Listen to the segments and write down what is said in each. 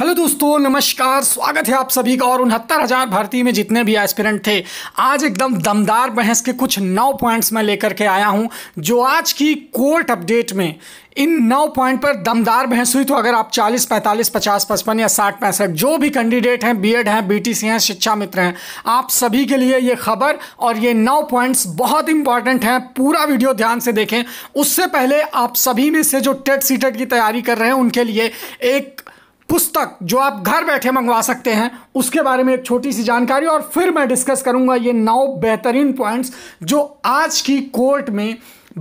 hello दोस्तों नमस्कार स्वागत है आप सभी का और उनहत्तर हज़ार भर्ती में जितने भी एस्पिरेंट थे आज एकदम दमदार बहस के कुछ नौ पॉइंट्स मैं लेकर के आया हूं जो आज की कोर्ट अपडेट में इन नौ पॉइंट पर दमदार बहस हुई तो अगर आप 40, 45, 50, 55 या 60, पैंसठ जो भी कैंडिडेट हैं एड हैं सी हैं शिक्षा मित्र हैं आप सभी के लिए ये खबर और ये नौ पॉइंट्स बहुत इंपॉर्टेंट हैं पूरा वीडियो ध्यान से देखें उससे पहले आप सभी में से जो टेट सीटेट की तैयारी कर रहे हैं उनके लिए एक पुस्तक जो आप घर बैठे मंगवा सकते हैं उसके बारे में एक छोटी सी जानकारी और फिर मैं डिस्कस करूंगा ये नौ बेहतरीन पॉइंट्स जो आज की कोर्ट में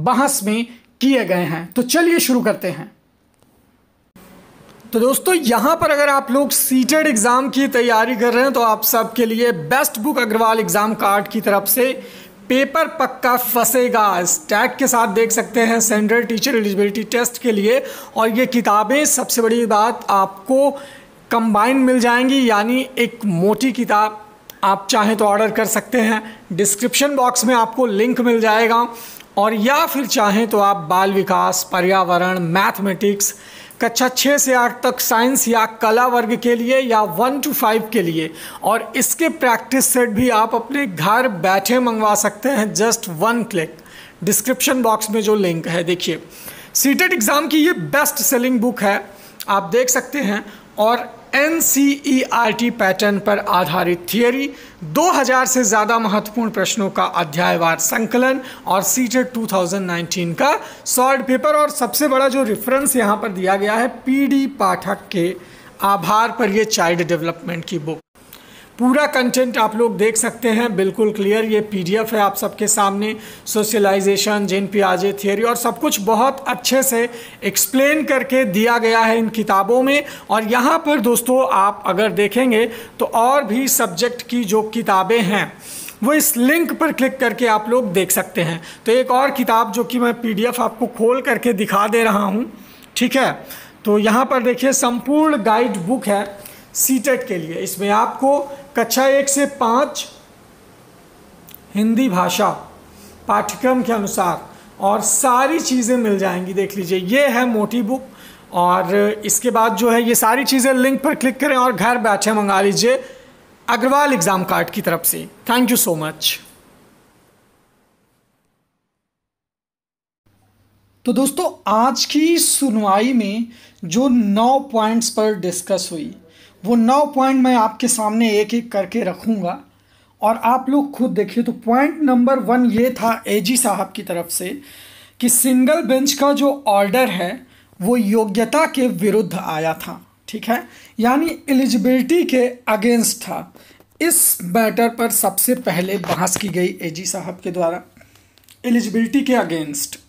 बहस में किए गए हैं तो चलिए शुरू करते हैं तो दोस्तों यहाँ पर अगर आप लोग सीटेड एग्ज़ाम की तैयारी कर रहे हैं तो आप सबके लिए best book Agarwal exam card की तरफ से पेपर पक्का फंसेगा इस टैग के साथ देख सकते हैं सेंट्रल टीचर एलिजिबिलिटी टेस्ट के लिए और ये किताबें सबसे बड़ी बात आपको कंबाइन मिल जाएंगी यानी एक मोटी किताब आप चाहें तो ऑर्डर कर सकते हैं डिस्क्रिप्शन बॉक्स में आपको लिंक मिल जाएगा और या फिर चाहें तो आप बाल विकास पर्यावरण मैथमेटिक्स कक्षा छः से आठ तक साइंस या कला वर्ग के लिए या वन टू फाइव के लिए और इसके प्रैक्टिस सेट भी आप अपने घर बैठे मंगवा सकते हैं just one click description box में जो लिंक है देखिए सीटेट एग्ज़ाम की ये बेस्ट सेलिंग बुक है आप देख सकते हैं और एन पैटर्न पर आधारित थियोरी 2000 से ज़्यादा महत्वपूर्ण प्रश्नों का अध्यायवार संकलन और सीटेड 2019 का सॉल्ट पेपर और सबसे बड़ा जो रेफरेंस यहाँ पर दिया गया है पीडी पाठक के आभार पर यह चाइल्ड डेवलपमेंट की बुक पूरा कंटेंट आप लोग देख सकते हैं बिल्कुल क्लियर ये पीडीएफ है आप सबके सामने सोशलाइजेशन जिन पियाजे थियोरी और सब कुछ बहुत अच्छे से एक्सप्लेन करके दिया गया है इन किताबों में और यहाँ पर दोस्तों आप अगर देखेंगे तो और भी सब्जेक्ट की जो किताबें हैं वो इस लिंक पर क्लिक करके आप लोग देख सकते हैं तो एक और किताब जो कि मैं पी आपको खोल करके दिखा दे रहा हूँ ठीक है तो यहाँ पर देखिए संपूर्ण गाइड बुक है सीटेट के लिए इसमें आपको कक्षा एक से पाँच हिंदी भाषा पाठ्यक्रम के अनुसार और सारी चीज़ें मिल जाएंगी देख लीजिए ये है मोटी बुक और इसके बाद जो है ये सारी चीज़ें लिंक पर क्लिक करें और घर बैठे मंगा लीजिए अग्रवाल एग्ज़ाम कार्ड की तरफ से थैंक यू सो मच तो दोस्तों आज की सुनवाई में जो नौ पॉइंट्स पर डिस्कस हुई वो नौ पॉइंट मैं आपके सामने एक एक करके रखूँगा और आप लोग खुद देखिए तो पॉइंट नंबर वन ये था एजी साहब की तरफ से कि सिंगल बेंच का जो ऑर्डर है वो योग्यता के विरुद्ध आया था ठीक है यानी एलिजिबिलिटी के अगेंस्ट था इस मैटर पर सबसे पहले बहस की गई एजी साहब के द्वारा एलिजिबिलिटी के अगेंस्ट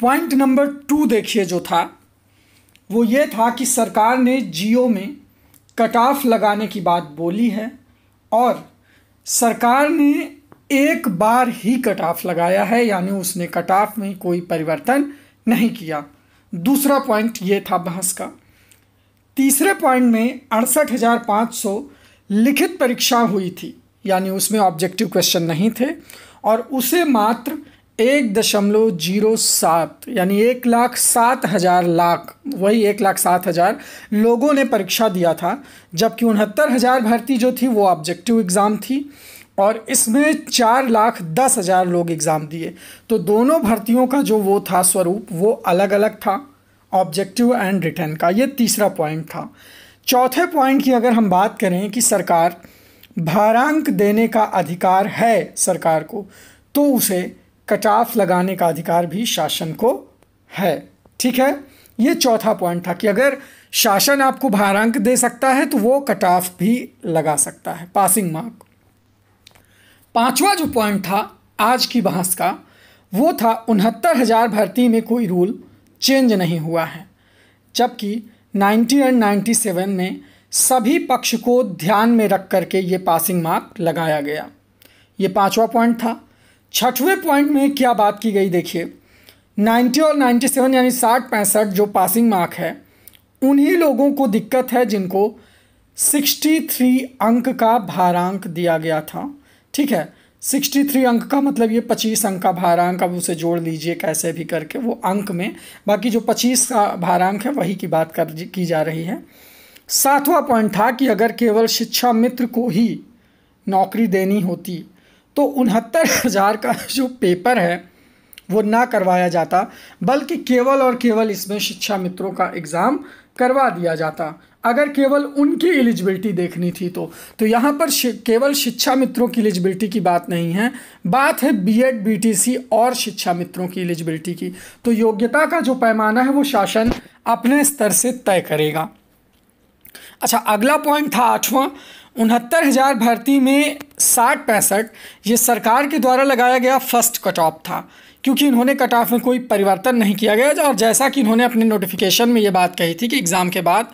पॉइंट नंबर टू देखिए जो था वो ये था कि सरकार ने जियो में कट ऑफ लगाने की बात बोली है और सरकार ने एक बार ही कट ऑफ लगाया है यानी उसने कट ऑफ में कोई परिवर्तन नहीं किया दूसरा पॉइंट ये था बहस का तीसरे पॉइंट में अड़सठ हज़ार पाँच सौ लिखित परीक्षा हुई थी यानी उसमें ऑब्जेक्टिव क्वेश्चन नहीं थे और उसे मात्र एक दशमलव जीरो सात यानी एक लाख सात हज़ार लाख वही एक लाख सात हज़ार लोगों ने परीक्षा दिया था जबकि उनहत्तर हज़ार भर्ती जो थी वो ऑब्जेक्टिव एग्ज़ाम थी और इसमें चार लाख दस हज़ार लोग एग्ज़ाम दिए तो दोनों भर्तियों का जो वो था स्वरूप वो अलग अलग था ऑब्जेक्टिव एंड रिटर्न का ये तीसरा पॉइंट था चौथे पॉइंट की अगर हम बात करें कि सरकार भारांक देने का अधिकार है सरकार को तो उसे कटाफ लगाने का अधिकार भी शासन को है ठीक है ये चौथा पॉइंट था कि अगर शासन आपको भारांक दे सकता है तो वो कटाफ भी लगा सकता है पासिंग मार्क पांचवा जो पॉइंट था आज की बहस का वो था उनहत्तर हजार भर्ती में कोई रूल चेंज नहीं हुआ है जबकि नाइन्टी एंड सेवन में सभी पक्ष को ध्यान में रख करके ये पासिंग मार्क लगाया गया ये पांचवा पॉइंट था छठवें पॉइंट में क्या बात की गई देखिए 90 और 97 यानी साठ पैंसठ जो पासिंग मार्क है उन्हीं लोगों को दिक्कत है जिनको 63 अंक का भारांक दिया गया था ठीक है 63 अंक का मतलब ये 25 अंक का भारांक अब उसे जोड़ लीजिए कैसे भी करके वो अंक में बाकी जो 25 का भारांक है वही की बात कर की जा रही है सातवां पॉइंट था कि अगर केवल शिक्षा मित्र को ही नौकरी देनी होती तो उनहत्तर हज़ार का जो पेपर है वो ना करवाया जाता बल्कि केवल और केवल इसमें शिक्षा मित्रों का एग्ज़ाम करवा दिया जाता अगर केवल उनकी एलिजिबिलिटी देखनी थी तो तो यहाँ पर केवल शिक्षा मित्रों की एलिजिबिलिटी की बात नहीं है बात है बीएड बीटीसी और शिक्षा मित्रों की एलिजिबिलिटी की तो योग्यता का जो पैमाना है वो शासन अपने स्तर से तय करेगा अच्छा अगला पॉइंट था आठवां उनहत्तर हज़ार भर्ती में साठ पैंसठ ये सरकार के द्वारा लगाया गया फर्स्ट कट ऑफ था क्योंकि इन्होंने कट ऑफ में कोई परिवर्तन नहीं किया गया और जैसा कि इन्होंने अपने नोटिफिकेशन में ये बात कही थी कि एग्ज़ाम के बाद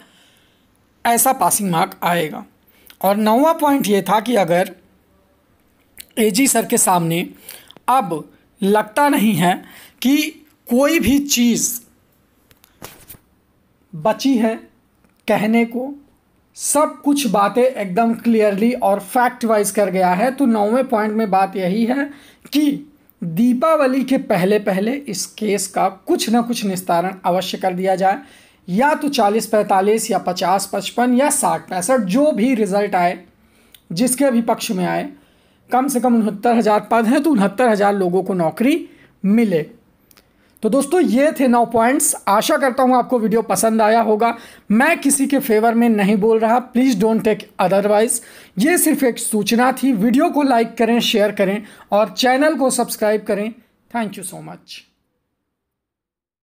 ऐसा पासिंग मार्क आएगा और नौवा पॉइंट ये था कि अगर एजी सर के सामने अब लगता नहीं है कि कोई भी चीज़ बची है कहने को सब कुछ बातें एकदम क्लियरली और फैक्ट वाइज कर गया है तो नौवें पॉइंट में बात यही है कि दीपावली के पहले पहले इस केस का कुछ ना कुछ निस्तारण अवश्य कर दिया जाए या तो चालीस पैंतालीस या पचास पचपन या साठ पैंसठ जो भी रिजल्ट आए जिसके भी पक्ष में आए कम से कम उनहत्तर हज़ार पद हैं तो उनहत्तर हज़ार लोगों को नौकरी मिले तो दोस्तों ये थे नौ पॉइंट्स आशा करता हूँ आपको वीडियो पसंद आया होगा मैं किसी के फेवर में नहीं बोल रहा प्लीज़ डोंट टेक अदरवाइज ये सिर्फ एक सूचना थी वीडियो को लाइक करें शेयर करें और चैनल को सब्सक्राइब करें थैंक यू सो मच